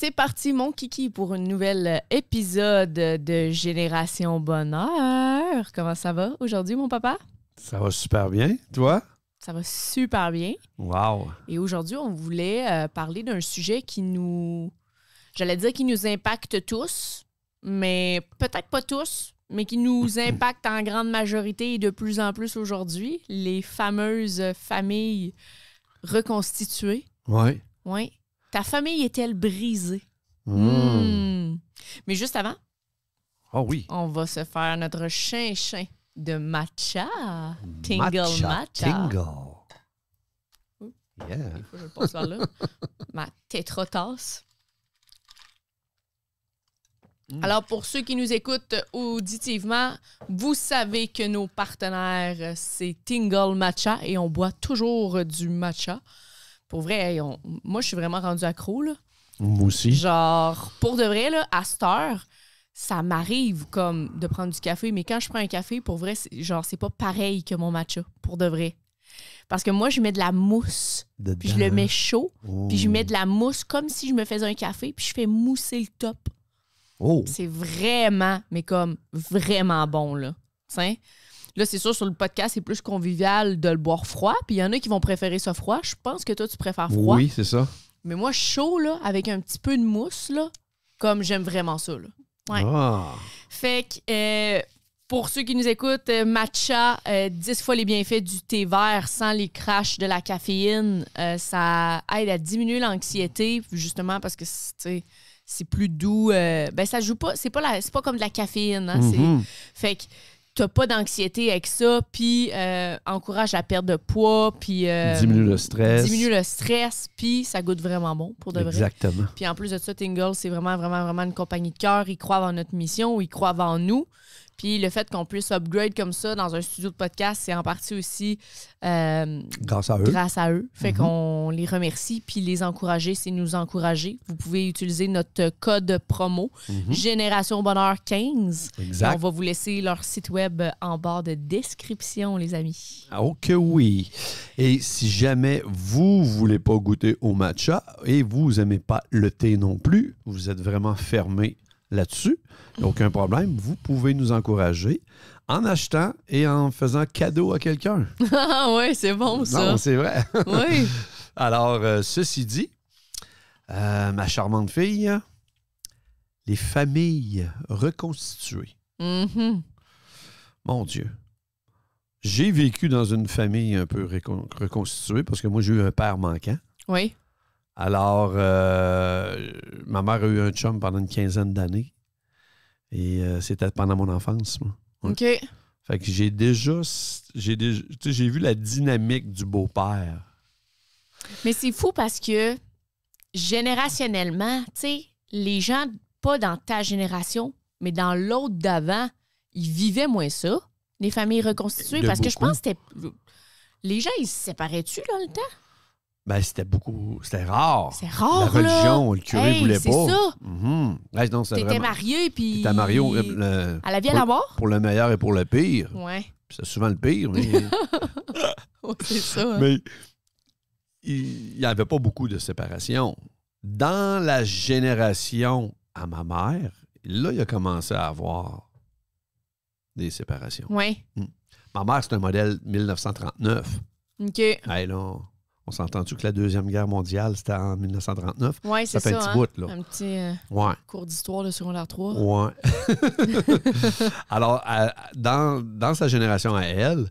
c'est parti, mon kiki, pour un nouvel épisode de Génération Bonheur. Comment ça va aujourd'hui, mon papa? Ça va super bien. Toi? Ça va super bien. Wow. Et aujourd'hui, on voulait euh, parler d'un sujet qui nous. J'allais dire qui nous impacte tous, mais peut-être pas tous, mais qui nous impacte en grande majorité et de plus en plus aujourd'hui les fameuses familles reconstituées. Oui. Oui. Ta famille est-elle brisée? Hmm. Hmm. Mais juste avant, oh oui. on va se faire notre chin de matcha. Tingle matcha. Tingle. Yeah. Ma hmm. Alors, pour ceux qui nous écoutent auditivement, vous savez que nos partenaires, c'est Tingle Matcha et on boit toujours du matcha pour vrai, moi, je suis vraiment rendue accro, là. Moi aussi. Genre, pour de vrai, là, à cette heure, ça m'arrive comme de prendre du café, mais quand je prends un café, pour vrai, genre, c'est pas pareil que mon matcha, pour de vrai. Parce que moi, je mets de la mousse, puis je le mets chaud, puis je oh. mets de la mousse comme si je me faisais un café, puis je fais mousser le top. Oh. C'est vraiment, mais comme vraiment bon, là. T'sais? Hein? Là, c'est sûr, sur le podcast, c'est plus convivial de le boire froid. Puis il y en a qui vont préférer ça froid. Je pense que toi, tu préfères froid. Oui, c'est ça. Mais moi, chaud, là, avec un petit peu de mousse, là, comme j'aime vraiment ça. Là. Ah. Fait que. Euh, pour ceux qui nous écoutent, euh, matcha, 10 euh, fois les bienfaits du thé vert sans les crashs de la caféine. ça aide à diminuer l'anxiété, justement parce que c'est plus doux. ben ça joue pas, c'est pas, la, pas comme de la caféine. Hein, mm-hmm. Fait que t'as pas d'anxiété avec ça, puis euh, encourage la perte de poids, puis... Euh, diminue le stress. Diminue le stress, puis ça goûte vraiment bon, pour de vrai. Exactement. Puis en plus de ça, Tingle, c'est vraiment, vraiment, vraiment une compagnie de cœur. Ils croient en notre mission, ils croient en nous. Puis le fait qu'on puisse upgrade comme ça dans un studio de podcast, c'est en partie aussi euh, grâce à eux. Grâce à eux. Fait mm-hmm. qu'on les remercie. Puis les encourager, c'est nous encourager. Vous pouvez utiliser notre code promo mm-hmm. Génération Bonheur 15. Exact. On va vous laisser leur site web en barre de description, les amis. Ah, ok, oui. Et si jamais vous voulez pas goûter au matcha et vous aimez pas le thé non plus, vous êtes vraiment fermé là-dessus. Aucun problème. Vous pouvez nous encourager en achetant et en faisant cadeau à quelqu'un. Ah oui, c'est bon ça. Non, c'est vrai. Oui. Alors, euh, ceci dit, euh, ma charmante fille, les familles reconstituées. Mm-hmm. Mon Dieu. J'ai vécu dans une famille un peu reconstituée parce que moi, j'ai eu un père manquant. Oui. Alors, euh, ma mère a eu un chum pendant une quinzaine d'années. Et euh, c'était pendant mon enfance. Moi. OK. Fait que j'ai déjà. J'ai déjà, j'ai vu la dynamique du beau-père. Mais c'est fou parce que générationnellement, tu sais, les gens, pas dans ta génération, mais dans l'autre d'avant, ils vivaient moins ça. Les familles reconstituées. parce que je pense que c'était. Les gens, ils se séparaient-tu là, le temps? Ben, c'était beaucoup. C'était rare. C'est rare. La religion, le curé ne voulait pas. Mhm. C'est ça. Mm -hmm. marié, puis. T'étais marié. À la vie à la mort? Pour le meilleur et pour le pire. Ouais. C'est souvent le pire, mais. c'est ça. Hein. Mais il n'y avait pas beaucoup de séparation. Dans la génération à ma mère, là, il a commencé à avoir des séparations. Oui. Hmm. Ma mère, c'est un modèle 1939. OK. On sentend entendu que la Deuxième Guerre mondiale, c'était en 1939. Oui, c'est ça. un petit hein? bout, là. Un petit euh, cours d'histoire de secondaire 3. Oui. Alors, dans, sa génération à elle,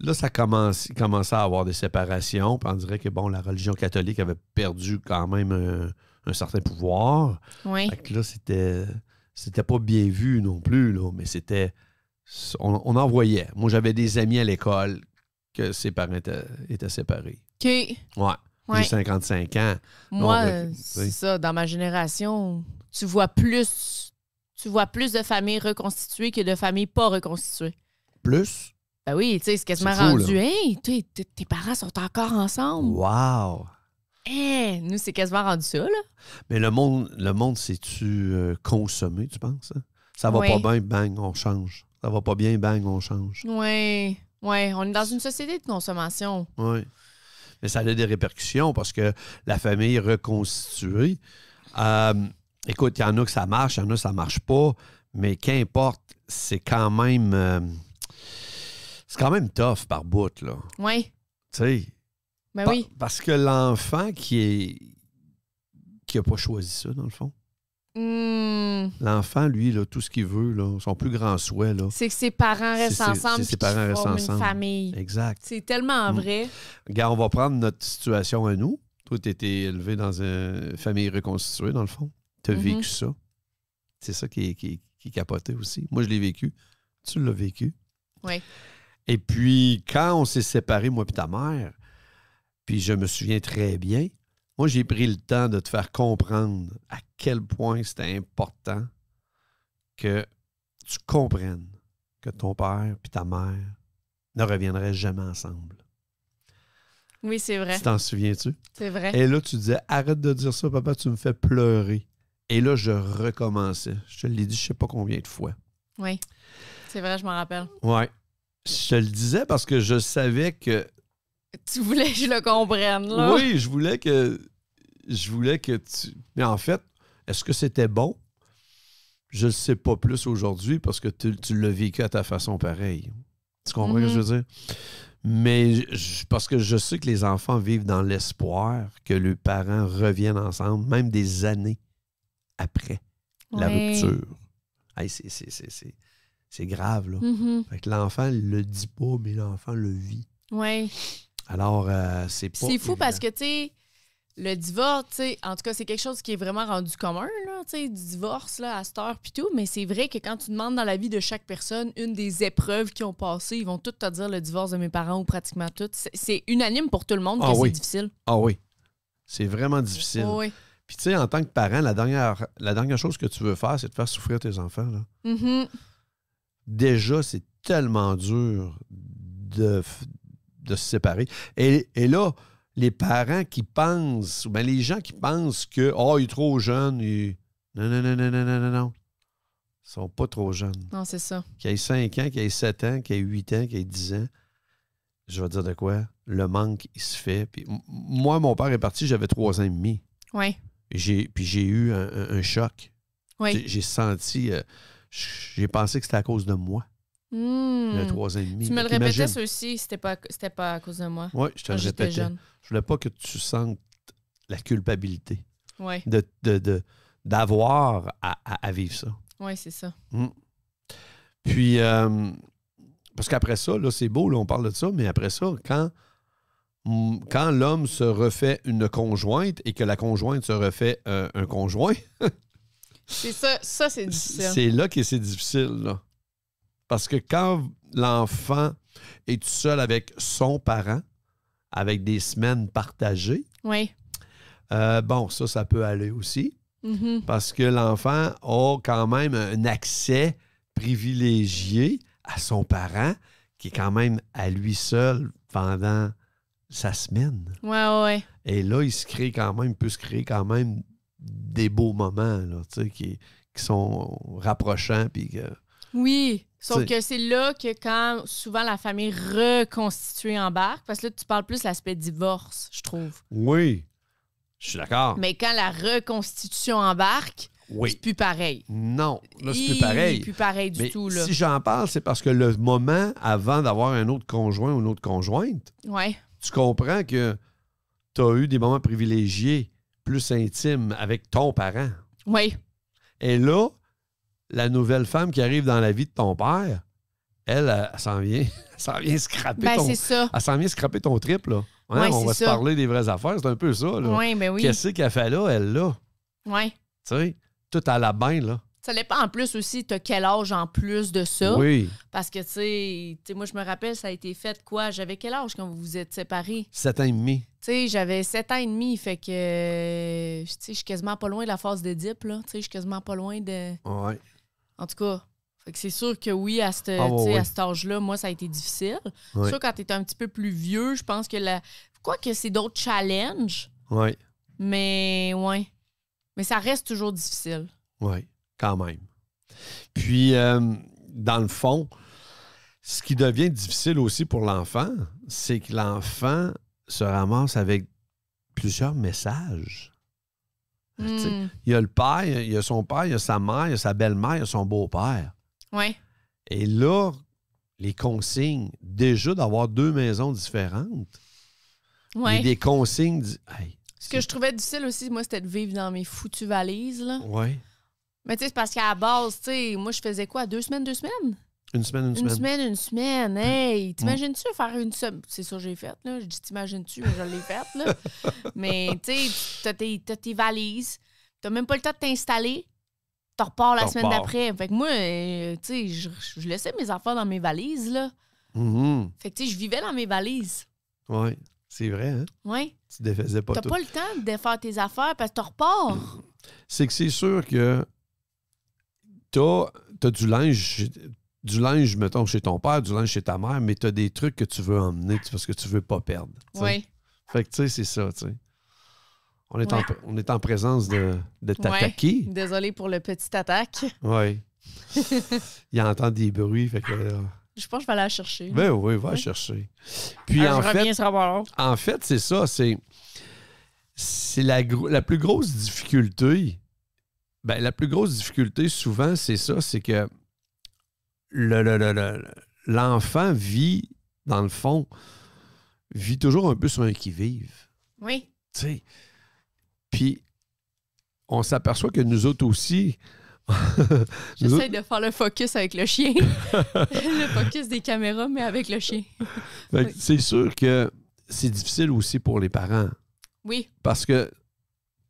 là, ça commence, commençait à avoir des séparations. Puis on dirait que, bon, la religion catholique avait perdu quand même un, certain pouvoir. Oui. Fait là, c'était, c'était pas bien vu non plus, là, mais c'était. On, en voyait. Moi, j'avais des amis à l'école que ses parents étaient séparés. Ouais. J'ai 55 ans. Moi, euh, c'est ça. Dans ma génération, tu vois plus tu vois plus de familles reconstituées que de familles pas reconstituées. Plus? Ben oui, tu sais, c'est quasiment rendu. hein? tes parents sont encore ensemble. Wow! Eh, nous, c'est quasiment rendu ça, là. Mais le monde, le monde, c'est-tu euh, tu penses? Hein? Ça va pas bien, bang, on change. Ça va pas bien, bang, on change. Oui, oui. On est dans une société de consommation. Oui mais ça a des répercussions parce que la famille est reconstituée. Euh, écoute, il y en a que ça marche, il y en a que ça marche pas, mais qu'importe, c'est quand même. Euh, c'est quand même tough par bout, là. Oui. Tu sais. Ben oui. Parce que l'enfant qui est. qui a pas choisi ça, dans le fond. Hmm. L'enfant, lui, tout ce qu'il veut, là, son plus grand souhait. C'est que ses parents restent ensemble. ses parents restent ensemble. une famille. Exact. C'est tellement hmm. vrai. Regarde, on va prendre notre situation à nous. Toi, tu étais élevé dans une famille reconstituée, dans le fond. Tu as mhm. vécu ça. C'est ça qui est, qui, qui est capoté aussi. Moi, je l'ai vécu. Tu l'as vécu. Oui. Et puis, quand on s'est séparés, moi et ta mère, puis je me souviens très bien, moi, j'ai pris le temps de te faire comprendre à quel point c'était important que tu comprennes que ton père et ta mère ne reviendraient jamais ensemble. Oui, c'est vrai. Tu t'en souviens-tu? C'est vrai. Et là, tu disais, arrête de dire ça, papa, tu me fais pleurer. Et là, je recommençais. Je te l'ai dit, je sais pas combien de fois. Oui. C'est vrai, je m'en rappelle. Oui. Je te le disais parce que je savais que tu voulais que je le comprenne, là. Oui, je voulais que. Je voulais que tu. Mais en fait, est-ce que c'était bon? Je ne sais pas plus aujourd'hui parce que tu, tu l'as vécu à ta façon pareille. Tu comprends ce que je veux mhm. dire? Mais parce que je sais que les enfants vivent dans l'espoir que leurs parents reviennent ensemble, même des années après la rupture. c'est grave, là. Mhm. L'enfant ne le dit pas, mais l'enfant le vit. Oui. Alors, euh, c'est C'est fou parce que, tu sais, le divorce, tu sais, en tout cas, c'est quelque chose qui est vraiment rendu commun, là, tu sais, du divorce, là, à cette heure, puis tout. Mais c'est vrai que quand tu demandes dans la vie de chaque personne une des épreuves qui ont passé, ils vont toutes te dire le divorce de mes parents ou pratiquement toutes. C'est unanime pour tout le monde ah que c'est difficile. Ah oui. C'est vraiment difficile. oui. Puis, tu sais, en tant que parent, la dernière, la dernière chose que tu veux faire, c'est de faire souffrir tes enfants, là. Mm-hmm. Déjà, c'est tellement dur de, de se séparer. Et, et là, les parents qui pensent, ben les gens qui pensent que, oh, il est trop jeune, non, non, non, non, non, non, non, non. Ils sont pas trop jeunes. Non, c'est ça. Qu'il ait 5 ans, qu'il ait 7 ans, qu'il ait 8 ans, qu'il ait 10 ans, je vais dire de quoi? Le manque, il se fait. Puis, moi, mon père est parti, j'avais 3 ans et demi. Oui. J'ai, puis j'ai eu un, choc. Oui. J'ai, senti, euh, j'ai pensé que c'était à cause de moi. Hmm. Tu me le répétais, aussi, c'était pas, c'était pas à cause de moi. Oui, je te le Je voulais pas que tu sentes la culpabilité de, d'avoir à, vivre ça. Oui, c'est ça. Hmm. Puis, euh, parce qu'après ça, là, c'est beau, là, on parle de ça, mais après ça, quand, hmm, quand l'homme se refait une conjointe et que la conjointe se refait euh, un conjoint. c'est ça, ça c'est difficile. C'est là que c'est difficile, là. Parce que quand l'enfant est tout seul avec son parent, avec des semaines partagées, euh, bon, ça, ça peut aller aussi. Mm-hmm. Parce que l'enfant a quand même un accès privilégié à son parent qui est quand même à lui seul pendant sa semaine. Ouais, ouais, Et là, il crée quand même, il peut se créer quand même des beaux moments qui, sont rapprochants. Puis que... Oui. Sauf que c'est là que quand souvent la famille reconstituée embarque, parce que là, tu parles plus l'aspect divorce, je trouve. Oui, je suis d'accord. Mais quand la reconstitution embarque, c'est plus pareil. Non, là, c'est plus pareil. c'est plus pareil du tout. Si j'en parle, c'est parce que le moment avant d'avoir un autre conjoint ou une autre conjointe, ouais. tu comprends que tu as eu des moments privilégiés, plus intimes avec ton parent. Oui. Et là, la nouvelle femme qui arrive dans la vie de ton père, elle, elle, s'en vient, elle vient scraper ben, ton... Ça. Elle s'en vient scraper ton trip, là. ouais, on va se parler des vraies affaires, c'est un peu ça, là. Ouais, ben oui. Qu'est-ce qu'elle fait là, elle, là? Oui. Tu sais, tout à la bain, là. Ça pas en plus aussi, t'as quel âge en plus de ça. Oui. Parce que, tu sais, moi, je me rappelle, ça a été fait quoi? J'avais quel âge quand vous vous êtes séparés? Sept ans et demi. Tu sais, j'avais sept ans et demi, fait que, tu sais, je suis quasiment pas loin de la phase d'Édipe, là. Tu sais, je suis quasiment pas loin de... Ouais. En tout cas, c'est sûr que oui, à, ah, cet âge-là, moi, ça a été difficile. C'est Sûr, quand tu es un petit peu plus vieux, je pense que la... Quoique c'est d'autres challenges. Oui. Mais ouais. Mais ça reste toujours difficile. Oui, quand même. Puis, euh, dans le fond, ce qui devient difficile aussi pour l'enfant, c'est que l'enfant se ramasse avec plusieurs messages. Hmm. Il y a le père, il y a son père, il y a sa mère, il y a sa belle-mère, il y a son beau-père. Oui. Et là, les consignes, déjà d'avoir deux maisons différentes, ouais. et des consignes. Ce que je trouvais difficile aussi, moi, c'était de vivre dans mes foutues valises. Oui. Mais tu sais, c'est parce qu'à la base, tu sais, moi, je faisais quoi? Deux semaines, deux semaines? Une semaine, une, semaine. Une semaine, une semaine. Hey, t'imagines-tu faire une semaine? C'est ça que j'ai fait, là. Je dis t'imagines-tu, mais je l'ai faite, là. mais, tu sais, t'as tes valises, t'as même pas le temps de t'installer, t'en repars la semaine d'après. Fait que moi, euh, tu sais, je, je, laissais mes affaires dans mes valises, là. Mm-hmm. Fait que, tu sais, je vivais dans mes valises. Oui, c'est vrai, hein? Oui. Tu défaisais pas T'as pas le temps de défaire tes affaires parce que t'en repars. C'est que c'est sûr que t'as as du linge du linge, mettons, chez ton père, du linge chez ta mère, mais tu as des trucs que tu veux emmener parce que tu veux pas perdre. Oui. Fait que, tu sais, c'est ça, tu sais. On est, en, on est en présence de, de Désolé pour le petit attaque. Oui. Il entend des bruits, fait que... Euh, je pense que je vais aller la chercher. Ben oui, va chercher. Puis ah, en, fait, en fait, c'est ça, c'est c'est la, la plus grosse difficulté. Ben, la plus grosse difficulté, souvent, c'est ça, c'est que l'enfant vit, dans le fond, vit toujours un peu sur un qui-vive. Oui. Tu sais. Puis, on s'aperçoit que nous autres aussi. J'essaie de faire le focus avec le chien. le focus des caméras, mais avec le chien. C'est sûr que c'est difficile aussi pour les parents. Oui. Parce que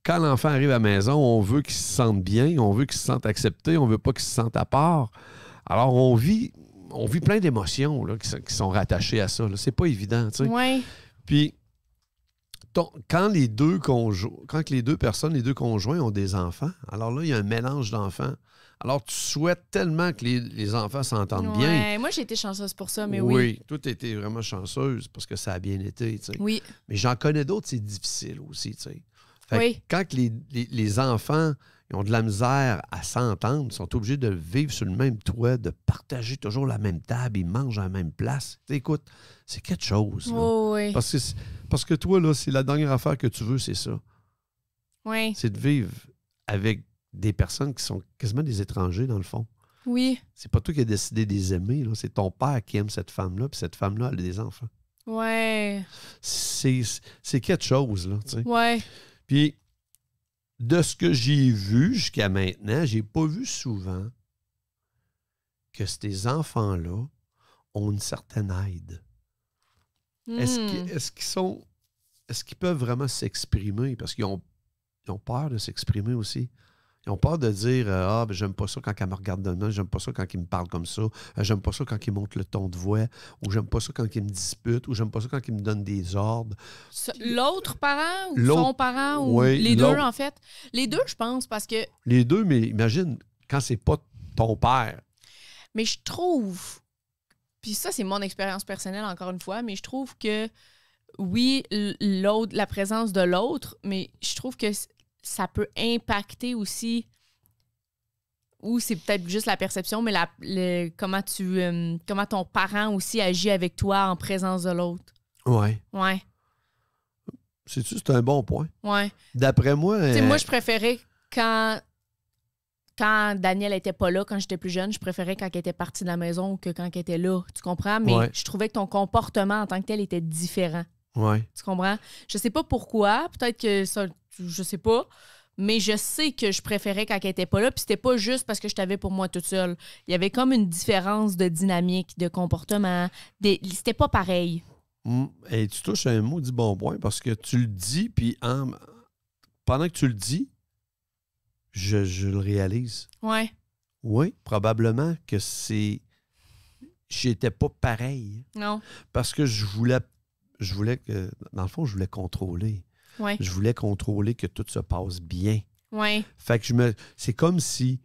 quand l'enfant arrive à la maison, on veut qu'il se sente bien, on veut qu'il se sente accepté, on veut pas qu'il se sente à part. Alors, on vit, on vit plein d'émotions qui, sont rattachées à ça. C'est pas évident, tu sais. Puis, quand, les deux quand les deux personnes, les deux conjoints ont des enfants, alors là, il y a un mélange d'enfants. Alors, tu souhaites tellement que les, enfants s'entendent bien. Moi, j'ai été chanceuse pour ça, mais oui. Oui, toi, tu étais vraiment chanceuse parce que ça a bien été. Tu sais. Oui. Mais j'en connais d'autres, c'est difficile aussi. Tu sais quand les, enfants ont de la misère à s'entendre, sont obligés de vivre sur le même toit, de partager toujours la même table, ils mangent à la même place. écoute, c'est quelque chose. Oh, oui, oui. parce, que, toi, là, c'est la dernière affaire que tu veux, c'est ça. Oui. C'est de vivre avec des personnes qui sont quasiment des étrangers, dans le fond. Oui. C'est pas toi qui as décidé de les aimer, c'est ton père qui aime cette femme-là, puis cette femme-là, elle a des enfants. Ouais. C'est, quelque chose, là. Oui. Ouais. Puis, de ce que j'ai vu jusqu'à maintenant, j'ai pas vu souvent que ces enfants-là ont une certaine aide. Est-ce hmm. qu'ils sont. Est-ce qu'ils peuvent vraiment s'exprimer? Parce qu'ils ont peur de s'exprimer aussi on part de dire euh, Ah, ben, j'aime pas ça quand elle me regarde demain, j'aime pas ça quand il me parle comme ça, euh, j'aime pas ça quand il monte le ton de voix, ou j'aime pas ça quand il me dispute, ou j'aime pas ça quand il me donne des ordres. L'autre parent ou son parent ou les deux, en fait. Les deux, je pense, parce que. Les deux, mais imagine quand c'est pas ton père. Mais je trouve, puis ça, c'est mon expérience personnelle, encore une fois, mais je trouve que oui, l'autre, la présence de l'autre, mais je trouve que ça peut impacter aussi ou c'est peut-être juste la perception, mais la, le, comment tu euh, comment ton parent aussi agit avec toi en présence de l'autre. Ouais. Ouais. C'est c'est un bon point. Ouais. D'après moi. sais, moi, euh, je préférais quand quand Daniel était pas là, quand j'étais plus jeune, je préférais quand elle était partie de la maison que quand elle était là. Tu comprends? Mais je trouvais que ton comportement en tant que tel était différent. Ouais. Tu comprends? Je sais pas pourquoi. Peut-être que ça je sais pas. Mais je sais que je préférais quand elle était pas là, puis c'était pas juste parce que je t'avais pour moi toute seule. Il y avait comme une différence de dynamique, de comportement. C'était pas pareil. Mm, et tu touches un mot du bon point parce que tu le dis, puis pendant que tu le dis, je, le réalise. Ouais. Oui, probablement que c'est. J'étais pas pareil. Non. Parce que je voulais. Je voulais que. Dans le fond, je voulais contrôler. Je voulais contrôler que tout se passe bien. Ouais. Fait que je me. C'est comme si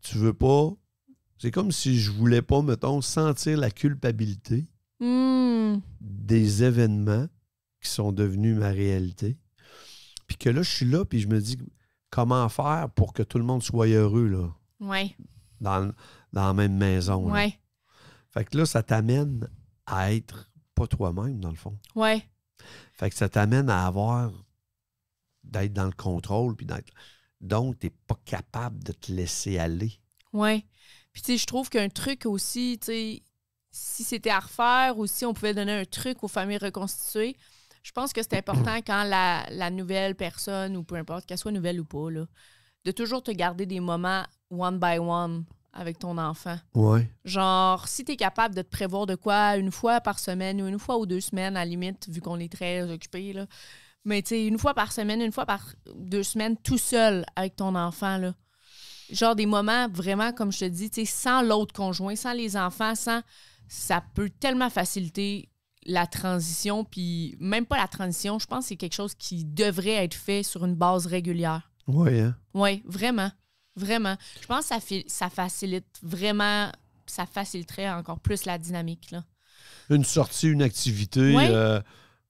tu veux pas. C'est comme si je voulais pas, mettons, sentir la culpabilité hmm. des événements qui sont devenus ma réalité. Puis que là, je suis là, puis je me dis comment faire pour que tout le monde soit heureux, là. Ouais. Dans, la même maison. Ouais. Fait que là, ça t'amène à être pas toi-même, dans le fond. oui. Fait que ça t'amène à avoir d'être dans le contrôle, puis d'être. Donc, tu n'es pas capable de te laisser aller. Oui. Puis, tu sais, je trouve qu'un truc aussi, tu sais, si c'était à refaire ou si on pouvait donner un truc aux familles reconstituées, je pense que c'est important quand la, nouvelle personne, ou peu importe, qu'elle soit nouvelle ou pas, de toujours te garder des moments one by one avec ton enfant. Ouais. Genre, si tu es capable de te prévoir de quoi une fois par semaine ou une fois ou deux semaines, à la limite, vu qu'on est très occupé, là. Mais tu une fois par semaine, une fois par deux semaines, tout seul avec ton enfant, là. Genre des moments vraiment, comme je te dis, tu sans l'autre conjoint, sans les enfants, sans. Ça peut tellement faciliter la transition, puis même pas la transition, je pense que c'est quelque chose qui devrait être fait sur une base régulière. Oui, hein? Oui, vraiment. Vraiment. Je pense que ça, ça facilite vraiment, ça faciliterait encore plus la dynamique. Une sortie, une activité, euh,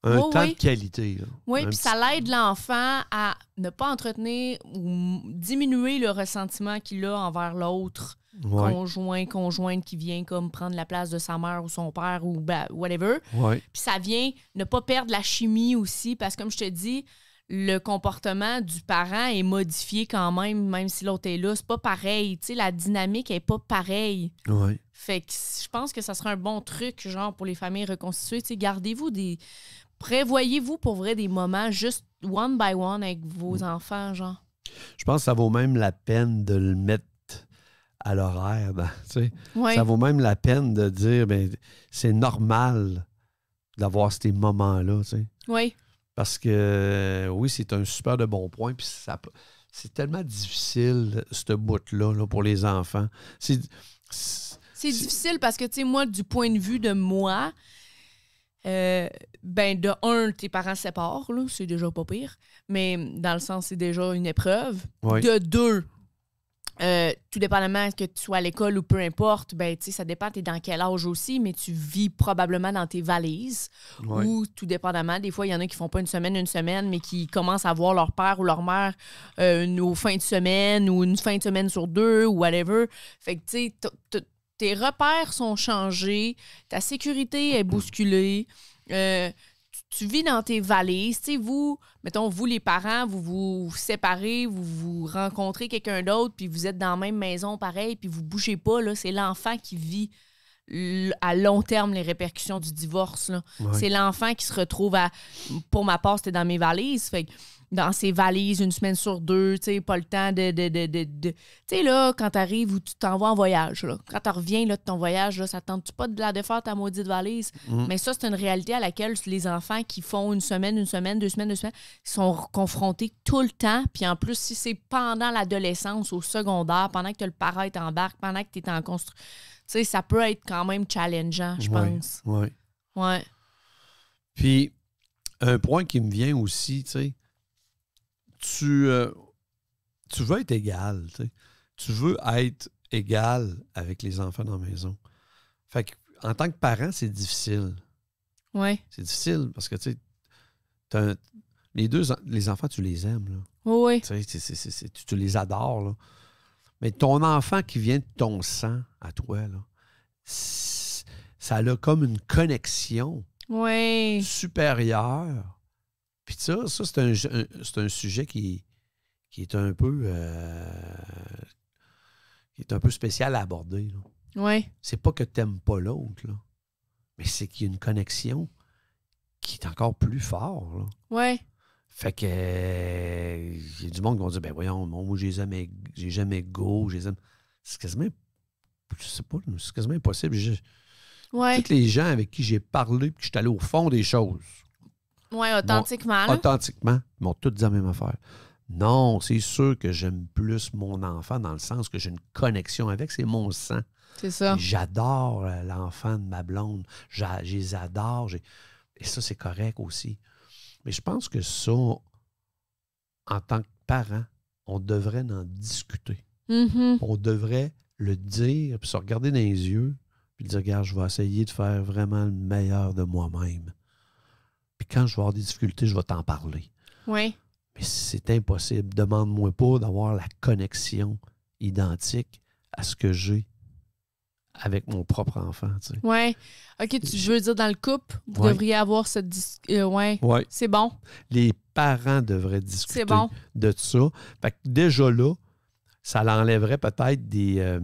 un temps de qualité. Là. Oui, puis ça l'aide l'enfant à ne pas entretenir ou diminuer le ressentiment qu'il a envers l'autre. conjoint, conjointe qui vient comme prendre la place de sa mère ou son père ou bah, whatever. Puis ça vient ne pas perdre la chimie aussi parce que comme je te dis, le comportement du parent est modifié quand même, même si l'autre est là. C'est pas pareil. Tu la dynamique est pas pareille. Fait que je pense que ça serait un bon truc, genre, pour les familles reconstituées. gardez-vous des. Prévoyez-vous pour vrai des moments juste one by one avec vos mm. enfants, genre. Je pense que ça vaut même la peine de le mettre à l'horaire. Ben, Ça vaut même la peine de dire ben, c'est normal d'avoir ces moments-là. Oui. Parce que euh, oui, c'est un super de bon points. Puis ça, c'est tellement difficile, ce bout-là, pour les enfants. C'est, difficile parce que, tu sais, moi, du point de vue de moi, euh, ben, de un, tes parents séparent, c'est déjà pas pire, mais dans le sens, c'est déjà une épreuve. De deux, euh, tout dépendamment que tu sois à l'école ou peu importe, ben, ça dépend, tu dans quel âge aussi, mais tu vis probablement dans tes valises ou tout dépendamment. Des fois, il y en a qui font pas une semaine, une semaine, mais qui commencent à voir leur père ou leur mère euh, une, fins de semaine ou une fin de semaine sur deux ou whatever. Fait que, tu sais, tes repères sont changés, ta sécurité est bousculée. Euh, tu vis dans tes valises. Tu vous, mettons, vous, les parents, vous vous séparez, vous vous rencontrez quelqu'un d'autre, puis vous êtes dans la même maison, pareil, puis vous bougez pas. Là, c'est l'enfant qui vit à long terme les répercussions du divorce. là C'est l'enfant qui se retrouve à. Pour ma part, c'était dans mes valises. Fait dans ses valises une semaine sur deux, tu sais, pas le temps de. de, de, de, Tu sais, là, quand t'arrives ou tu t'envoies en voyage, là, quand tu reviens là, de ton voyage, là, ça tente-tu pas de la défaire ta maudite valise? Mm. Mais ça, c'est une réalité à laquelle les enfants qui font une semaine, une semaine, deux semaines, deux semaines, sont confrontés tout le temps. Puis en plus, si c'est pendant l'adolescence, au secondaire, pendant que le parent barque, pendant que tu es en construction, ça peut être quand même challengeant, je pense. Oui. Ouais. Puis, un point qui me vient aussi, tu sais, euh, tu, veux être égal, tu sais. Tu veux être égal avec les enfants dans la maison. Fait que, en tant que parent, c'est difficile. Oui. C'est difficile parce que, tu sais, les deux, les enfants, tu les aimes, là. Oui, Tu, tu les adores, là. Mais ton enfant qui vient de ton sang à toi, ça a comme une connexion oui. supérieure. Puis ça, ça c'est un, sujet qui, qui est un peu euh, qui est un peu spécial à aborder. Oui. C'est pas que n'aimes pas l'autre, mais c'est qu'il y a une connexion qui est encore plus forte. Oui. Fait que euh, j'ai y a du monde qui vont dire ben voyons, moi j'ai jamais, j'ai jamais go, j'ai jamais. C'est quasiment je sais pas, c'est quasiment impossible. Toutes les gens avec qui j'ai parlé puis que je suis allé au fond des choses. Oui, authentiquement. authentiquement, ils m'ont tous dit la même affaire. Non, c'est sûr que j'aime plus mon enfant dans le sens que j'ai une connexion avec, c'est mon sang. C'est ça. J'adore euh, l'enfant de ma blonde. Je les adore. Et ça, c'est correct aussi. Mais je pense que ça, en tant que parent, on devrait en discuter. Mm-hmm. On devrait le dire, puis se regarder dans les yeux, puis dire, regarde, je vais essayer de faire vraiment le meilleur de moi-même. Puis quand je vais avoir des difficultés, je vais t'en parler. Oui. Mais c'est impossible. Demande-moi pas d'avoir la connexion identique à ce que j'ai avec mon propre enfant. Tu sais. OK, tu, je veux dire, dans le couple, vous devriez avoir cette discussion. Euh, C'est bon. Les parents devraient discuter de ça. Fait que déjà là, ça l'enlèverait peut-être des, euh,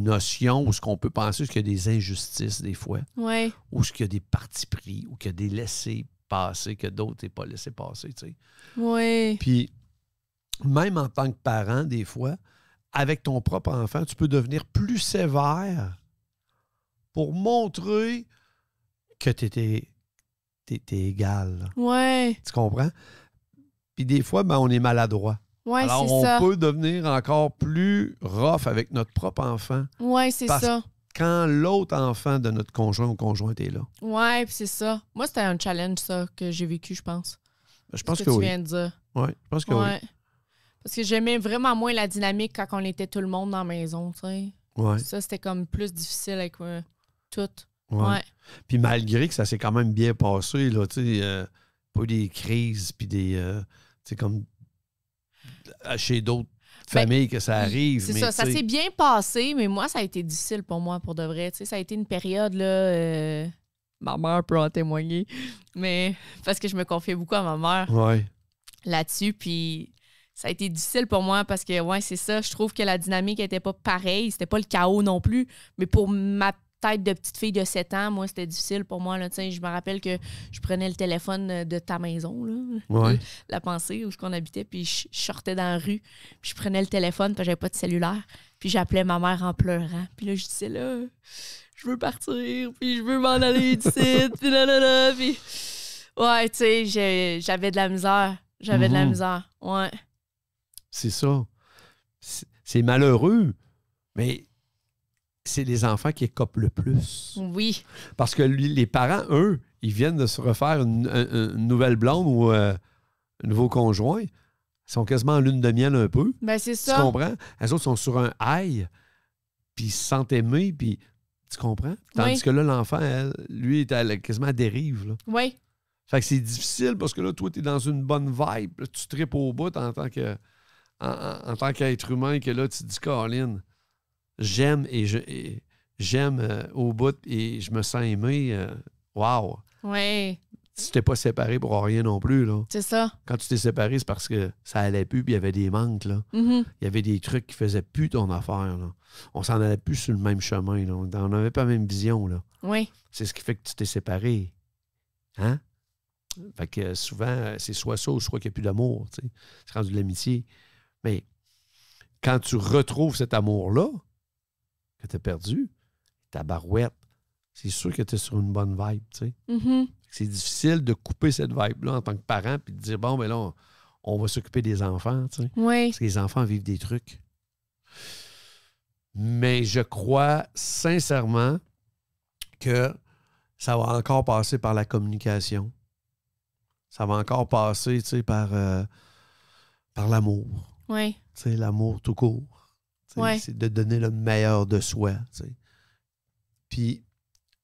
notions où ce qu'on peut penser, qu'il y a des injustices des fois, ouais. ou ce qu'il y a des partis pris, ou qu'il y a des laissés passer, que d'autres n'aient pas laissé passer. Tu sais. Oui. Puis, même en tant que parent, des fois, avec ton propre enfant, tu peux devenir plus sévère pour montrer que tu étais, égal. Ouais. Tu comprends? Puis des fois, ben, on est maladroit. Alors, on peut devenir encore plus rough avec notre propre enfant. Oui, c'est ça. Quand l'autre enfant de notre conjoint ou conjointe est là. Oui, c'est ça. Moi, c'était un challenge, ça, que j'ai vécu, je pense. Ben, je pense que, que, tu viens de dire. Oui, je pense que ouais. oui. Parce que j'aimais vraiment moins la dynamique quand on était tout le monde dans la maison, tu sais. Ouais. Ça, c'était comme plus difficile avec euh, tout. Ouais. Puis malgré que ça s'est quand même bien passé, là, tu sais, euh, pas des crises, puis des. c'est euh, comme. chez d'autres ben, familles que ça arrive. C'est ça, ça s'est bien passé, mais moi, ça a été difficile pour moi, pour de vrai. ça a été une période, là. Ma mère peut en témoigner, mais parce que je me confiais beaucoup à ma mère là-dessus. Puis ça a été difficile pour moi parce que, ouais, c'est ça. Je trouve que la dynamique n'était pas pareille. C'était pas le chaos non plus. Mais pour ma tête de petite fille de 7 ans, moi, c'était difficile pour moi. Là, je me rappelle que je prenais le téléphone euh, de ta maison, la pensée où qu'on habitait, puis je sortais dans la rue, puis je prenais le téléphone, puis j'avais pas de cellulaire, puis j'appelais ma mère en pleurant. Puis là, je disais, là, je veux partir, puis je veux m'en aller d'ici, puis là, là, là, puis... Ouais, tu sais, j'avais de la misère. J'avais de la mhm. misère, ouais. C'est ça. C'est malheureux, mais c'est les enfants qui copent le plus. Oui. Parce que les parents, eux, ils viennent de se refaire une, nouvelle blonde ou euh, un nouveau conjoint. Ils sont quasiment en lune de miel un peu. Ben, c'est ça. Tu comprends? Les autres sont sur un high, puis ils se sentent aimés, puis tu comprends? Tandis que là, l'enfant, lui, est quasiment à dérive. Là. Oui. Fait que c'est difficile parce que là, toi, t'es dans une bonne vibe. tu tripes au bout en tant que en, tant qu'être humain que là, tu dis, Caroline, j'aime et j'aime euh, au bout et je me sens aimé. Waouh! Wow. Oui. Tu t'es pas séparé pour rien non plus, là. C'est ça. Quand tu t'es séparé, c'est parce que ça allait plus, puis il y avait des manques, là. Mm-hmm. Il y avait des trucs qui faisaient plus ton affaire, là. On s'en allait plus sur le même chemin, là. On n'avait pas la même vision, là. Oui. C'est ce qui fait que tu t'es séparé. Hein? Fait que souvent, euh, c'est soit ça ou soit qu'il n'y a plus d'amour, tu sais. C'est rendu de l'amitié. Mais quand tu retrouves cet amour-là que tu as perdu, ta barouette, c'est sûr que tu es sur une bonne vibe. tu sais. Mm-hmm. C'est difficile de couper cette vibe-là en tant que parent et de dire bon, mais ben là, on, va s'occuper des enfants. Tu sais, Parce que les enfants vivent des trucs. Mais je crois sincèrement que ça va encore passer par la communication. Ça va encore passer tu sais, par euh, l'amour. Ouais. l'amour tout court. C'est de donner le meilleur de soi. T'sais. Puis,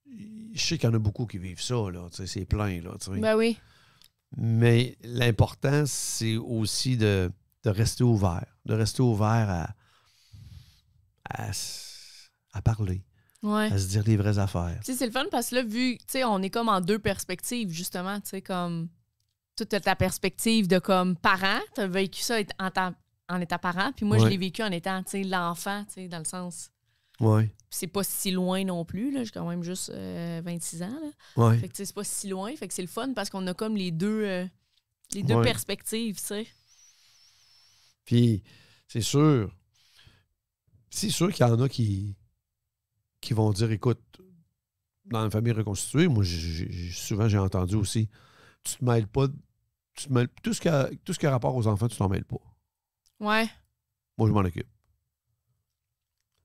je sais qu'il y en a beaucoup qui vivent ça, là. C'est plein, là. Ben oui. Mais l'important, c'est aussi de, rester ouvert, de rester ouvert à, à, parler. à se dire les vraies affaires. c'est le fun parce que là, vu, on est comme en deux perspectives, justement, tu sais, comme toute ta perspective de comme parent, tu as vécu ça en tant, en étant parent, puis moi, je l'ai vécu en étant, l'enfant, dans le sens. Ouais. C'est pas si loin non plus, là. J'ai quand même juste 26 euh, ans, là. Fait que, c'est pas si loin. Fait que c'est le fun parce qu'on a comme les deux, euh, les deux perspectives, tu sais. Puis, c'est sûr. C'est sûr qu'il y en a qui, qui vont dire écoute, dans une famille reconstituée, moi, souvent, j'ai entendu aussi tu te mêles pas. tout, ce tout ce qui a rapport aux enfants, tu t'en mêles pas. Ouais. Moi, je m'en occupe.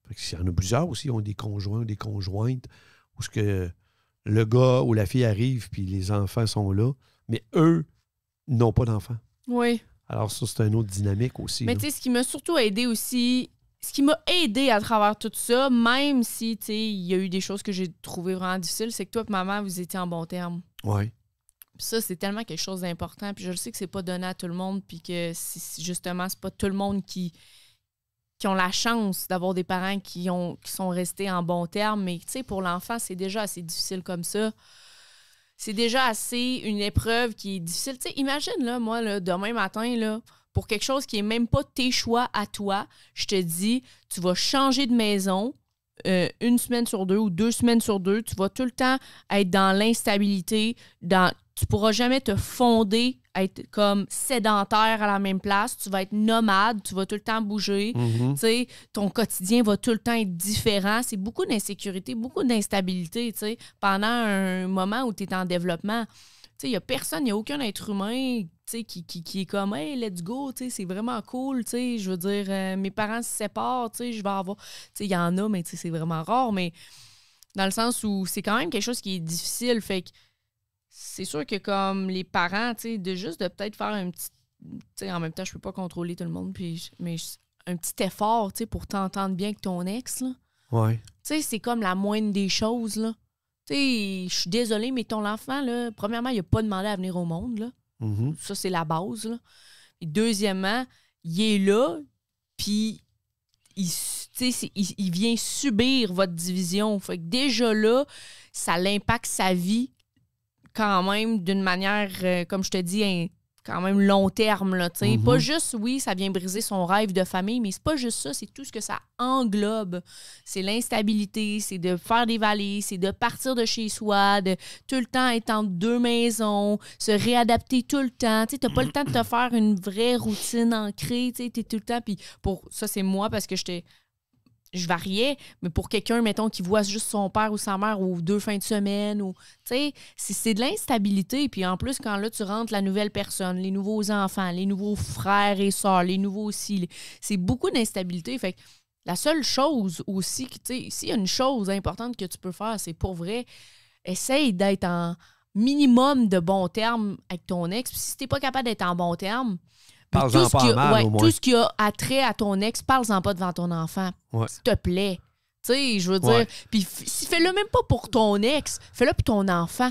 que, il y en a plusieurs aussi, ils ont des conjoints, ou des conjointes, où ce que le gars ou la fille arrive, puis les enfants sont là, mais eux n'ont pas d'enfants. Oui. Alors, ça, c'est une autre dynamique aussi. Mais tu sais, ce qui m'a surtout aidé aussi, ce qui m'a aidé à travers tout ça, même si, tu sais, il y a eu des choses que j'ai trouvées vraiment difficiles, c'est que toi et maman, vous étiez en bon terme. Oui ça, c'est tellement quelque chose d'important. Puis je le sais que c'est pas donné à tout le monde, puis que justement, c'est pas tout le monde qui, qui ont la chance d'avoir des parents qui, ont, qui sont restés en bon terme. Mais tu sais, pour l'enfant, c'est déjà assez difficile comme ça. C'est déjà assez une épreuve qui est difficile. Tu sais, imagine, là, moi, là, demain matin, là, pour quelque chose qui n'est même pas tes choix à toi, je te dis, tu vas changer de maison, euh, une semaine sur deux ou deux semaines sur deux, tu vas tout le temps être dans l'instabilité, dans tu pourras jamais te fonder, être comme sédentaire à la même place. Tu vas être nomade, tu vas tout le temps bouger. Mhm. Ton quotidien va tout le temps être différent. C'est beaucoup d'insécurité, beaucoup d'instabilité pendant un moment où tu es en développement. Il n'y a personne, il n'y a aucun être humain qui, est comme Hey, let's go, c'est vraiment cool. Je veux dire, euh, mes parents se séparent, je vais avoir. Il y en a, mais c'est vraiment rare. Mais dans le sens où c'est quand même quelque chose qui est difficile. Fait que c'est sûr que comme les parents, de juste de peut-être faire un petit. en même temps, je peux pas contrôler tout le monde, puis, mais un petit effort, pour t'entendre bien que ton ex, là. c'est comme la moindre des choses, là. je suis désolée, mais ton enfant, là, premièrement, il a pas demandé à venir au monde, mm-hmm. Ça, c'est la base, deuxièmement, il est là, puis il, il, vient subir votre division. Fait que déjà là, ça l'impacte sa vie quand même d'une manière, euh, comme je te dis, quand même long terme. Là, Pas mhm. juste, oui, ça vient briser son rêve de famille, mais c'est pas juste ça, c'est tout ce que ça englobe. C'est l'instabilité, c'est de faire des valises, c'est de partir de chez soi, de tout le temps être entre deux maisons, se réadapter tout le temps. Tu n'as pas le temps de te faire une vraie routine ancrée. Tu es tout le temps. Puis pour ça, c'est moi parce que j'étais je variais, mais pour quelqu'un, mettons, qui voit juste son père ou sa mère ou deux fins de semaine, ou, tu sais, c'est de l'instabilité. Puis en plus, quand là, tu rentres la nouvelle personne, les nouveaux enfants, les nouveaux frères et sœurs, les nouveaux aussi, c'est beaucoup d'instabilité. Fait que la seule chose aussi, tu s'il y a une chose importante que tu peux faire, c'est pour vrai, essaye d'être en minimum de bons termes avec ton ex. Puis si n'es pas capable d'être en bons termes, tout ce qui a attrait à ton ex, parle-en pas devant ton enfant. S'il te plaît. Tu sais, je veux dire. Puis fais-le même pas pour ton ex, fais-le pour ton enfant.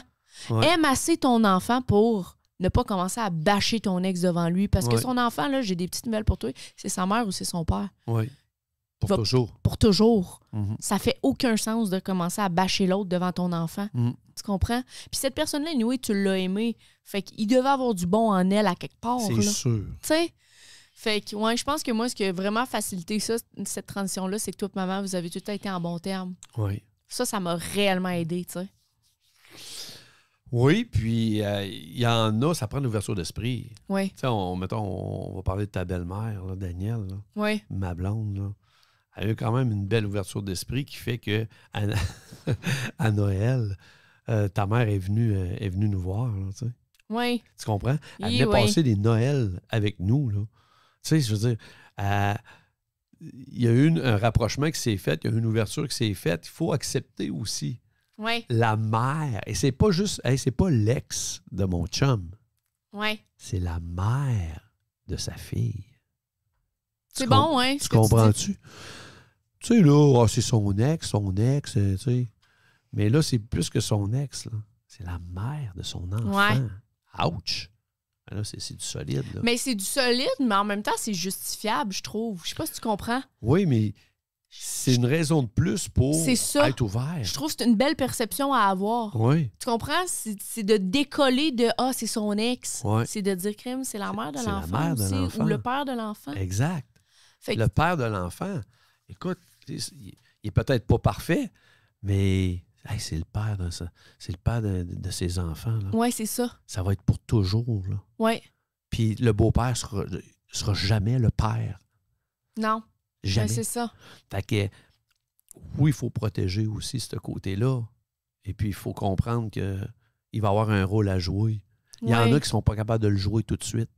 Aime assez ton enfant pour ne pas commencer à bâcher ton ex devant lui. Parce que son enfant, là, j'ai des petites nouvelles pour toi, c'est sa mère ou c'est son père. Oui. Pour toujours. Pour toujours. Mhm. Ça fait aucun sens de commencer à bâcher l'autre devant ton enfant. Mhm. Tu comprends? Puis cette personne-là, anyway, tu l'as aimé. Fait qu'il devait avoir du bon en elle à quelque part. C'est sûr. Tu sais? Fait que, ouais, je pense que moi, ce qui a vraiment facilité ça, cette transition-là, c'est que toi et maman, vous avez tout été en bon terme. Oui. Ça, ça m'a réellement aidé, tu sais. Oui, puis il euh, y en a, ça prend une ouverture d'esprit. Oui. Tu sais, on, mettons, on, va parler de ta belle-mère, Danielle. Là, oui. Ma blonde, là elle a eu quand même une belle ouverture d'esprit qui fait que à, Noël, euh, ta mère est venue, euh, est venue nous voir. tu Oui. Tu comprends? Elle venait passé des Noëls avec nous. Là. Tu sais, je veux dire, euh, il y a eu un rapprochement qui s'est fait, il y a eu une ouverture qui s'est faite. Il faut accepter aussi la mère. Et c'est pas juste, c'est pas l'ex de mon chum. Ouais. C'est la mère de sa fille. C'est bon, hein? Tu comprends-tu? Tu sais, là, ah, c'est son ex, son ex, euh, tu sais. Mais là, c'est plus que son ex, là. C'est la mère de son enfant. Ouch! Ben là, c'est du solide. Là. Mais c'est du solide, mais en même temps, c'est justifiable, je trouve. Je sais pas si tu comprends. Oui, mais c'est une raison de plus pour être ouvert. Je trouve que c'est une belle perception à avoir. Oui. Tu comprends? C'est de décoller de Ah, c'est son ex. C'est de dire crime, c'est la mère de l'enfant l'enfant. ou le père de l'enfant. Exact. Le père de l'enfant, écoute, il, est peut-être pas parfait, mais c'est le père de ça. C'est le père de, ses enfants. Oui, c'est ça. Ça va être pour toujours. Oui. Puis le beau-père sera, sera jamais le père. Non. Jamais. c'est ça. Fait que oui, il faut protéger aussi ce côté-là. Et puis, il faut comprendre qu'il va avoir un rôle à jouer. Il y en a qui ne sont pas capables de le jouer tout de suite.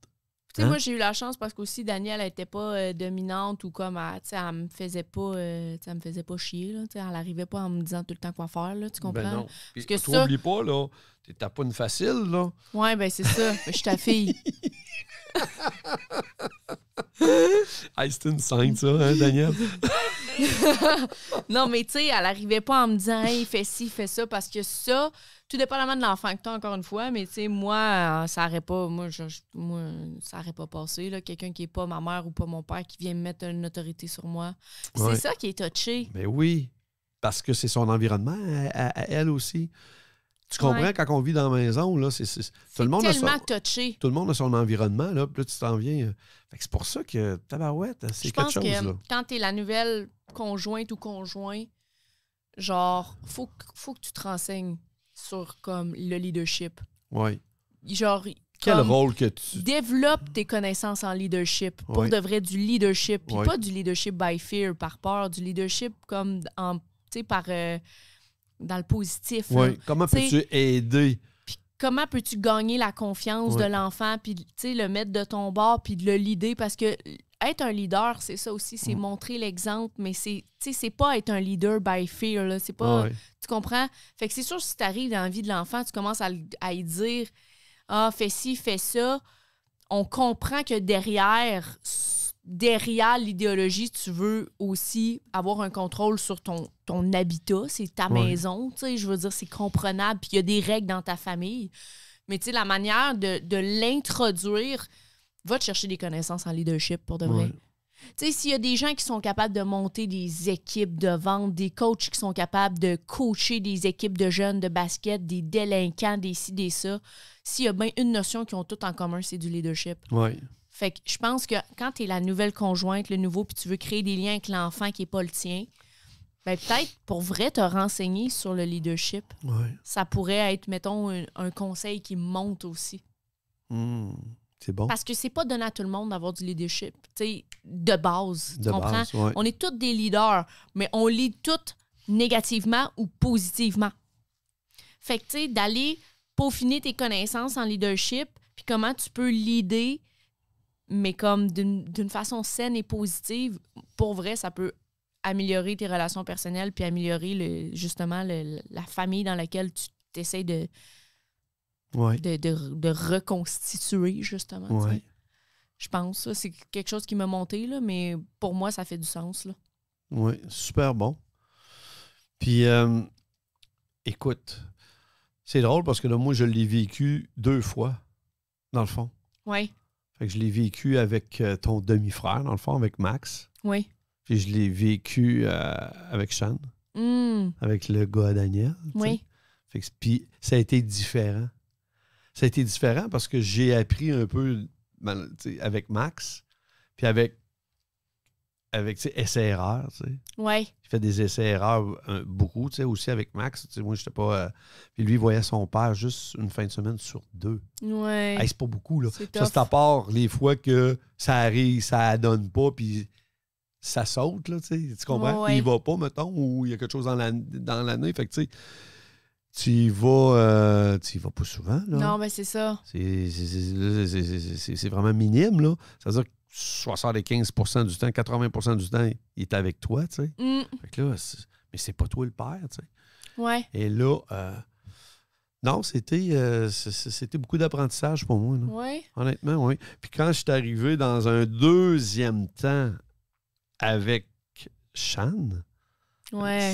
Tu sais, hein? moi, j'ai eu la chance parce qu'aussi, Danielle, elle était pas euh, dominante ou comme, tu sais, elle me faisait pas, euh, me faisait pas chier, là. Elle n'arrivait pas en me disant tout le temps quoi faire, Tu comprends? Ben non. Parce que ça... pas, là, t'as pas une facile, là. Ouais, ben c'est ça. Ben, je suis ta fille. hey, c'était une scène, ça, hein, Danielle? non, mais tu sais, elle arrivait pas en me disant, hey, fais ci, fais ça, parce que ça, tout dépendamment de l'enfant que tu encore une fois, mais tu sais, moi, euh, ça n'aurait pas, moi, je, moi, ça aurait pas passé. Quelqu'un qui n'est pas ma mère ou pas mon père qui vient me mettre une autorité sur moi. C'est ça qui est touché. Mais oui, parce que c'est son environnement à, elle aussi. Tu comprends, quand on vit dans la maison, là, c'est, tout le monde a son, Tout le monde son environnement, là, puis tu t'en viens. Euh, c'est pour ça que tabarouette, c'est quelque chose. Que, là. Quand tu es la nouvelle conjointe ou conjoint, genre, faut, faut que tu te renseignes sur comme le leadership. Oui. Genre. Quel rôle que tu. Développe tes connaissances en leadership. Pour de vrai, du leadership. Puis pas du leadership by fear, par peur, du leadership comme en. Tu sais, par. Euh, dans le positif. Comment peux-tu aider? comment peux-tu gagner la confiance de l'enfant, puis le mettre de ton bord, puis de le leader parce que être un leader, c'est ça aussi, c'est mm. montrer l'exemple, mais c'est c'est pas être un leader by fear, là, c'est pas... Ah tu comprends? Fait que c'est sûr, si tu arrives dans la vie de l'enfant, tu commences à, à y dire « Ah, fais ci, fais ça », on comprend que derrière, derrière l'idéologie, tu veux aussi avoir un contrôle sur ton, ton habitat, c'est ta maison, tu sais, je veux dire, c'est comprenable, puis il y a des règles dans ta famille. Mais tu sais, la manière de, de l'introduire va te chercher des connaissances en leadership pour de vrai. Tu sais, s'il y a des gens qui sont capables de monter des équipes de vente, des coachs qui sont capables de coacher des équipes de jeunes de basket, des délinquants, des ci, des ça, s'il y a bien une notion qu'ils ont toutes en commun, c'est du leadership. Oui. Fait que je pense que quand tu es la nouvelle conjointe, le nouveau, puis tu veux créer des liens avec l'enfant qui n'est pas le tien, ben peut-être pour vrai te renseigner sur le leadership. Ça pourrait être, mettons, un, conseil qui monte aussi. Hmm. Parce que c'est pas donné à tout le monde d'avoir du leadership, tu sais, de base. comprends? On est tous des leaders, mais on lit tous négativement ou positivement. Fait que, tu sais, d'aller peaufiner tes connaissances en leadership, puis comment tu peux l'aider, mais comme d'une façon saine et positive, pour vrai, ça peut améliorer tes relations personnelles, puis améliorer le, justement la famille dans laquelle tu essaies de, de, reconstituer, justement. Je pense, c'est quelque chose qui m'a monté, là, mais pour moi, ça fait du sens. Oui, super bon. Puis, euh, écoute, c'est drôle parce que moi, je l'ai vécu deux fois, dans le fond. Oui. que je l'ai vécu avec euh, ton demi-frère, dans le fond, avec Max. Oui. Puis je l'ai vécu euh, avec Sean, mmh. avec le gars Daniel. Oui. puis ça a été différent ça a été différent parce que j'ai appris un peu ben, avec Max, puis avec avec essais-erreurs. Oui. J'ai fait des essais-erreurs beaucoup, aussi avec Max. Moi, j'étais pas. Euh, puis lui, il voyait son père juste une fin de semaine sur deux. Ouais. c'est pas beaucoup, là. Ça, c'est à part les fois que ça arrive, ça donne pas, puis ça saute, là, tu comprends? Il va pas, mettons, ou il y a quelque chose dans l'année. La, fait que, tu sais, tu y vas, euh, vas pas souvent. Non, mais ben, c'est ça. C'est vraiment minime. là. C'est-à-dire que 75 du temps, 80 du temps, il est avec toi. tu sais. Mm. là, mais c'est pas toi le père. tu sais. Ouais. Et là, euh, non, euh, c'était beaucoup d'apprentissage pour moi. Oui. Honnêtement, oui. Puis quand je suis arrivé dans un deuxième temps avec Chan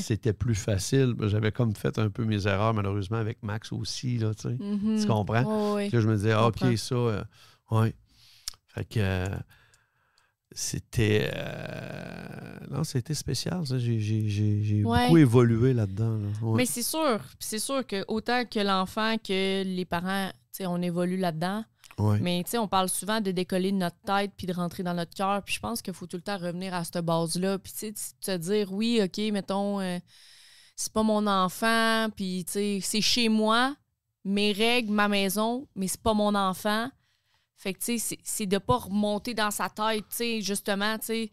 c'était plus facile. J'avais comme fait un peu mes erreurs, malheureusement, avec Max aussi. Là, Tu mm-hmm. comprends? je me disais, ah, OK, ça, euh, Fait que euh, c'était. Euh, non, c'était spécial. J'ai beaucoup évolué là-dedans. Mais c'est sûr. C'est sûr que autant que l'enfant que les parents, on évolue là-dedans. Mais tu sais, on parle souvent de décoller de notre tête puis de rentrer dans notre cœur. Puis je pense qu'il faut tout le temps revenir à cette base-là. Puis tu sais, te dire, oui, OK, mettons, euh, c'est pas mon enfant, puis tu sais, c'est chez moi, mes règles, ma maison, mais c'est pas mon enfant. Fait que tu sais, c'est de pas remonter dans sa tête, tu sais, justement, tu sais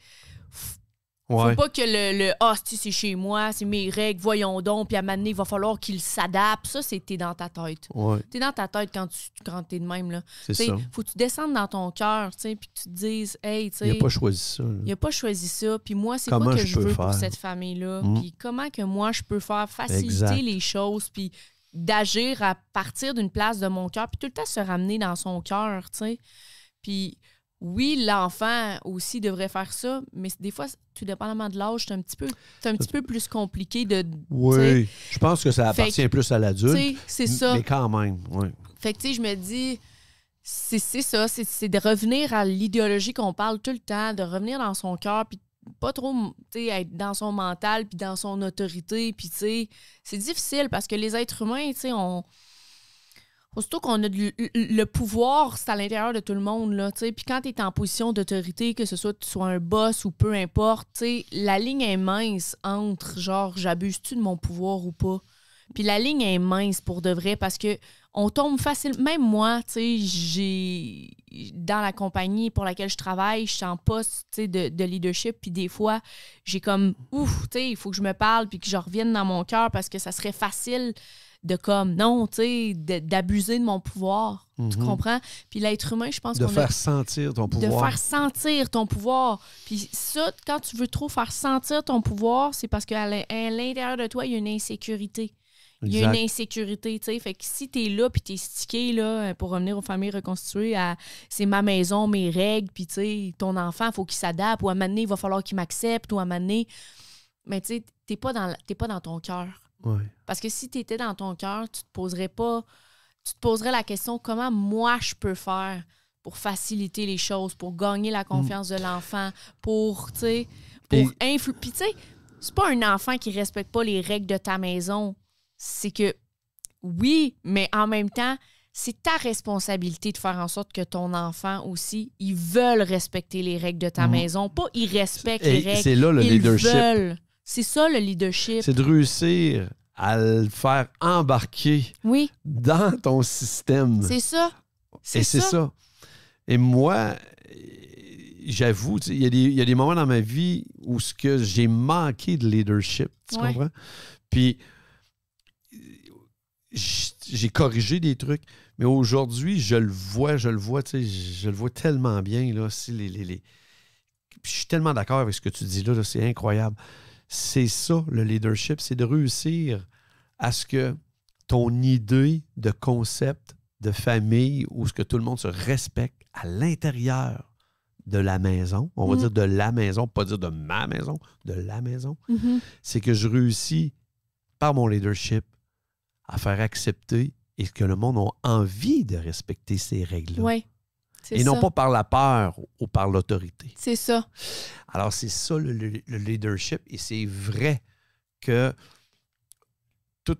faut pas que le, le ah, c'est chez moi, c'est mes règles, voyons donc, puis à un moment donné, il va falloir qu'il s'adapte. Ça, c'est t'es dans ta tête. Ouais. T'es dans ta tête quand tu quand t'es de même. Là. C'est ça. Faut que tu descendes dans ton cœur, tu sais, puis tu te dises, hey, tu sais. Il a pas choisi ça. Il a pas choisi ça, puis moi, c'est quoi que je, veux pour cette famille-là, mm. puis comment que moi, je peux faire faciliter les choses, puis d'agir à partir d'une place de mon cœur, puis tout le temps se ramener dans son cœur, tu sais. Puis oui, l'enfant aussi devrait faire ça, mais des fois, tout dépendamment de l'âge, c'est un petit peu un petit peu plus compliqué de. Oui, je pense que ça appartient plus à l'adulte. C'est ça. Mais quand même, oui. Fait que, tu sais, je me dis, c'est ça, c'est de revenir à l'idéologie qu'on parle tout le temps, de revenir dans son cœur, puis pas trop être dans son mental, puis dans son autorité, puis tu sais, c'est difficile parce que les êtres humains, tu sais, on. Surtout qu'on a le pouvoir, c'est à l'intérieur de tout le monde. Là, puis quand tu es en position d'autorité, que ce soit tu sois un boss ou peu importe, la ligne est mince entre genre j'abuse-tu de mon pouvoir ou pas. Puis la ligne est mince pour de vrai parce que on tombe facile. Même moi, j'ai dans la compagnie pour laquelle je travaille, je suis en poste de, leadership, puis des fois, j'ai comme ouf, il faut que je me parle puis que je revienne dans mon cœur parce que ça serait facile de comme non, tu sais, d'abuser de, mon pouvoir. Tu mhm. comprends? Puis l'être humain, je pense De faire sentir ton pouvoir. De faire sentir ton pouvoir. Puis ça, quand tu veux trop faire sentir ton pouvoir, c'est parce qu'à l'intérieur de toi, il y a une insécurité. Il y a une insécurité, tu sais. Fait que si t'es là, puis t'es stické, là, euh, pour revenir aux familles reconstituées, à c'est ma maison, mes règles, puis tu sais, ton enfant, faut qu'il s'adapte, ou à un moment donné, il va falloir qu'il m'accepte, ou à un moment donné... Mais tu sais, t'es dans, pas dans ton cœur. Parce que si tu étais dans ton cœur, tu te poserais pas. Tu te poserais la question comment moi je peux faire pour faciliter les choses, pour gagner la confiance mm. de l'enfant, pour, pour influer. Puis, tu sais, c'est pas un enfant qui respecte pas les règles de ta maison. C'est que, oui, mais en même temps, c'est ta responsabilité de faire en sorte que ton enfant aussi, ils veulent respecter les règles de ta mm. maison. Pas ils respectent les règles. C'est là le ils Veulent. C'est ça le leadership. C'est de réussir à le faire embarquer oui. dans ton système. C'est ça. Et c'est ça. Et moi, j'avoue, il y, a des moments dans ma vie où ce que j'ai manqué de leadership, tu comprends? Puis j'ai corrigé des trucs, mais aujourd'hui, je le vois, je le vois, je le vois tellement bien là, aussi les, les, les... je suis tellement d'accord avec ce que tu dis là c'est incroyable. C'est ça, le leadership, c'est de réussir à ce que ton idée de concept de famille ou ce que tout le monde se respecte à l'intérieur de la maison, on va mm. dire de la maison, pas dire de ma maison, de la maison, mm-hmm. c'est que je réussis par mon leadership à faire accepter et que le monde a envie de respecter ces règles-là. Et non pas par la peur ou par l'autorité. C'est ça. Alors, c'est ça le, leadership. Et c'est vrai que tout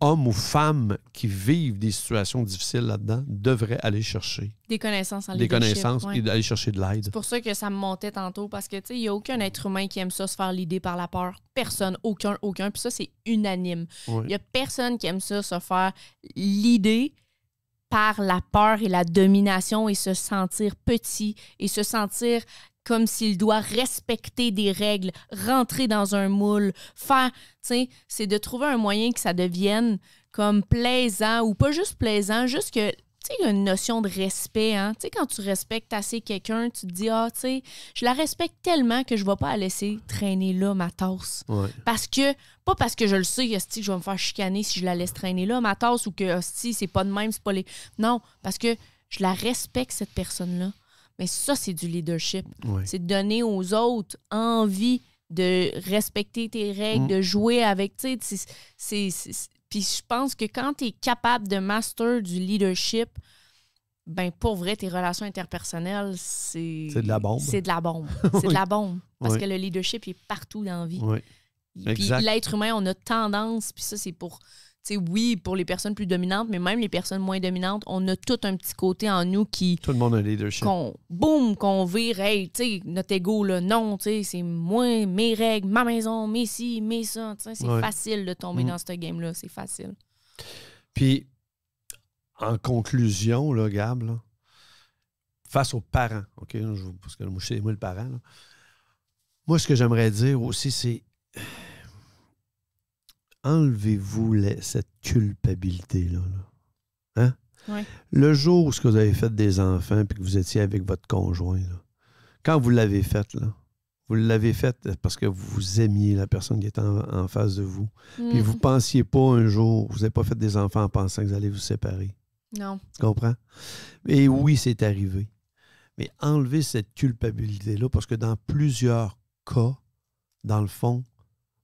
homme ou femme qui vivent des situations difficiles là-dedans devrait aller chercher des connaissances en Des connaissances et d'aller chercher de l'aide. C'est pour ça que ça me montait tantôt parce que, tu sais, il n'y a aucun être humain qui aime ça se faire l'idée par la peur. Personne, aucun, aucun. Puis ça, c'est unanime. Il n'y a personne qui aime ça se faire l'idée par la peur et la domination et se sentir petit et se sentir comme s'il doit respecter des règles, rentrer dans un moule, faire, tu sais, c'est de trouver un moyen que ça devienne comme plaisant ou pas juste plaisant, juste que tu il y a une notion de respect. Hein? Tu sais, quand tu respectes assez quelqu'un, tu te dis, ah, tu sais, je la respecte tellement que je ne vais pas la laisser traîner là, ma tasse. Parce que, pas parce que je le sais, hostie, que je vais me faire chicaner si je la laisse traîner là, ma tasse, ou que, hostie, c'est pas de même, c'est pas les. Non, parce que je la respecte, cette personne-là. Mais ça, c'est du leadership. C'est de donner aux autres envie de respecter tes règles, mm. de jouer avec. Tu sais, puis je pense que quand tu es capable de master du leadership, ben pour vrai, tes relations interpersonnelles, c'est. C'est de la bombe. C'est de la bombe. c'est de la bombe. Parce que le leadership est partout dans la vie. Puis l'être humain, on a tendance, puis ça, c'est pour c'est oui, pour les personnes plus dominantes, mais même les personnes moins dominantes, on a tout un petit côté en nous qui. Tout le monde a un leadership. Qu'on, boum, qu'on vire, notre ego, là, non, tu c'est moi, mes règles, ma maison, mes ci, mes ça. c'est facile de tomber mm. dans ce game-là, c'est facile. Puis, en conclusion, là, Gab, face aux parents, OK, parce que moi, je moi le parent, moi, ce que j'aimerais dire aussi, c'est enlevez-vous cette culpabilité-là. Hein? Le jour où vous avez fait des enfants puis que vous étiez avec votre conjoint, quand vous l'avez fait, là, vous l'avez fait parce que vous aimiez la personne qui est en, face de vous. Puis vous ne mm. pensiez pas un jour, vous n'avez pas fait des enfants en pensant que vous allez vous séparer. Non. Tu comprends? Et mm. oui, c'est arrivé. Mais enlevez cette culpabilité-là parce que dans plusieurs cas, dans le fond,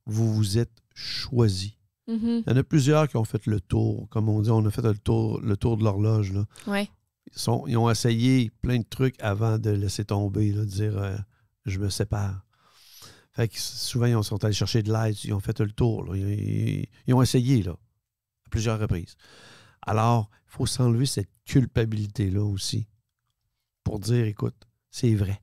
vous vous êtes choisi. Mm-hmm. Il y en a plusieurs qui ont fait le tour. Comme on dit, on a fait le tour, le tour de l'horloge. Ils, ont essayé plein de trucs avant de laisser tomber, de dire euh, je me sépare. Fait que souvent, ils sont allés chercher de l'aide, ils ont fait le tour. Ils, ont essayé là, à plusieurs reprises. Alors, il faut s'enlever cette culpabilité-là aussi pour dire écoute, c'est vrai.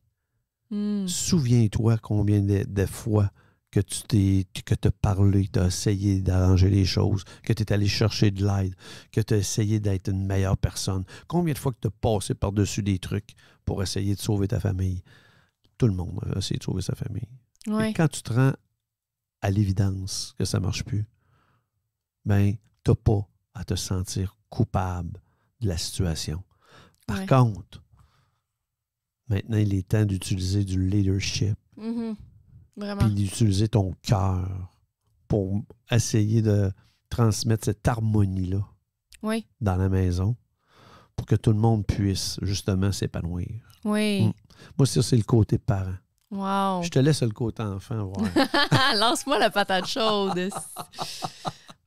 Mm. Souviens-toi combien de fois que tu t'es que as parlé, tu as essayé d'arranger les choses, que tu es allé chercher de l'aide, que tu as essayé d'être une meilleure personne. Combien de fois que tu as passé par-dessus des trucs pour essayer de sauver ta famille? Tout le monde a essayé de sauver sa famille. quand tu te rends à l'évidence que ça ne marche plus, ben, tu n'as pas à te sentir coupable de la situation. Par contre, maintenant, il est temps d'utiliser du leadership. Mm-hmm. Puis d'utiliser ton cœur pour essayer de transmettre cette harmonie-là oui. dans la maison pour que tout le monde puisse justement s'épanouir. Oui. Mm. Moi, ça, c'est le côté parent. Wow. Je te laisse le côté enfant voir. Lance-moi la patate chaude.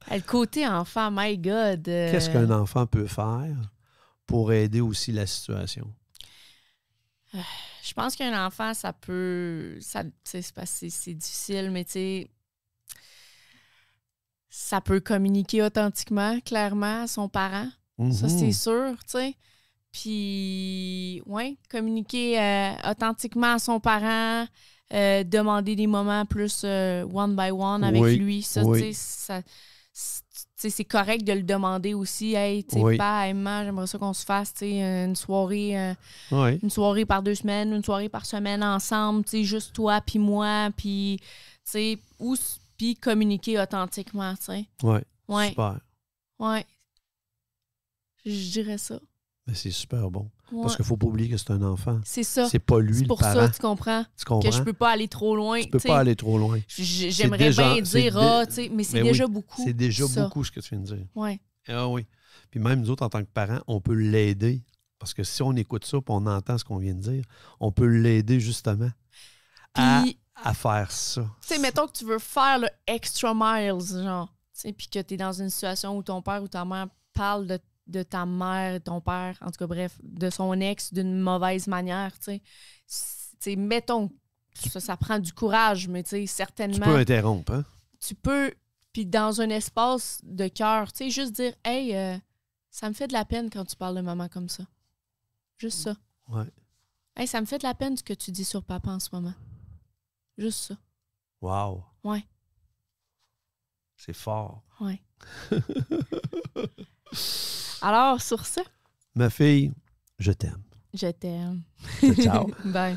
Ah, le côté enfant, my God. Euh. Qu'est-ce qu'un enfant peut faire pour aider aussi la situation? Ah. Je pense qu'un enfant, ça peut. Ça, c'est difficile, mais tu sais. Ça peut communiquer authentiquement, clairement, à son parent. Ça, c'est mm-hmm. sûr, tu sais. Puis, oui, communiquer euh, authentiquement à son parent, euh, demander des moments plus euh, one by one avec lui. Ça, tu sais, ça c'est correct de le demander aussi. Hey, tu pas j'aimerais ça qu'on se fasse une soirée euh, une soirée par deux semaines, une soirée par semaine ensemble, juste toi puis moi, puis ou puis communiquer authentiquement, tu Super. Ouais. Je dirais ça. mais ben, c'est super bon. Parce qu'il ne faut pas oublier que c'est un enfant. C'est ça. C'est pas lui le parent. C'est pour ça, tu comprends, tu comprends, Que je peux pas aller trop loin. Tu peux pas aller trop loin. J'aimerais bien dire, ah, mais c'est ben déjà beaucoup. C'est déjà beaucoup ce que tu viens de dire. Oui. Ah oui. Puis même nous autres, en tant que parents, on peut l'aider. Parce que si on écoute ça et on entend ce qu'on vient de dire, on peut l'aider justement à, faire ça. Tu sais, mettons que tu veux faire le extra miles, genre, puis que tu es dans une situation où ton père ou ta mère parle de de ta mère, ton père, en tout cas, bref, de son ex d'une mauvaise manière, tu sais. mettons, ça, ça, prend du courage, mais tu sais, certainement. Tu peux interrompre, hein? Tu peux, puis dans un espace de cœur, tu sais, juste dire, hey, euh, ça me fait de la peine quand tu parles de maman comme ça. Juste ça. Ouais. Hey, ça me fait de la peine ce que tu dis sur papa en ce moment. Juste ça. Wow. Ouais. C'est fort. Ouais. Alors, sur ce... Ma fille, je t'aime. Je t'aime. Ciao. Bye.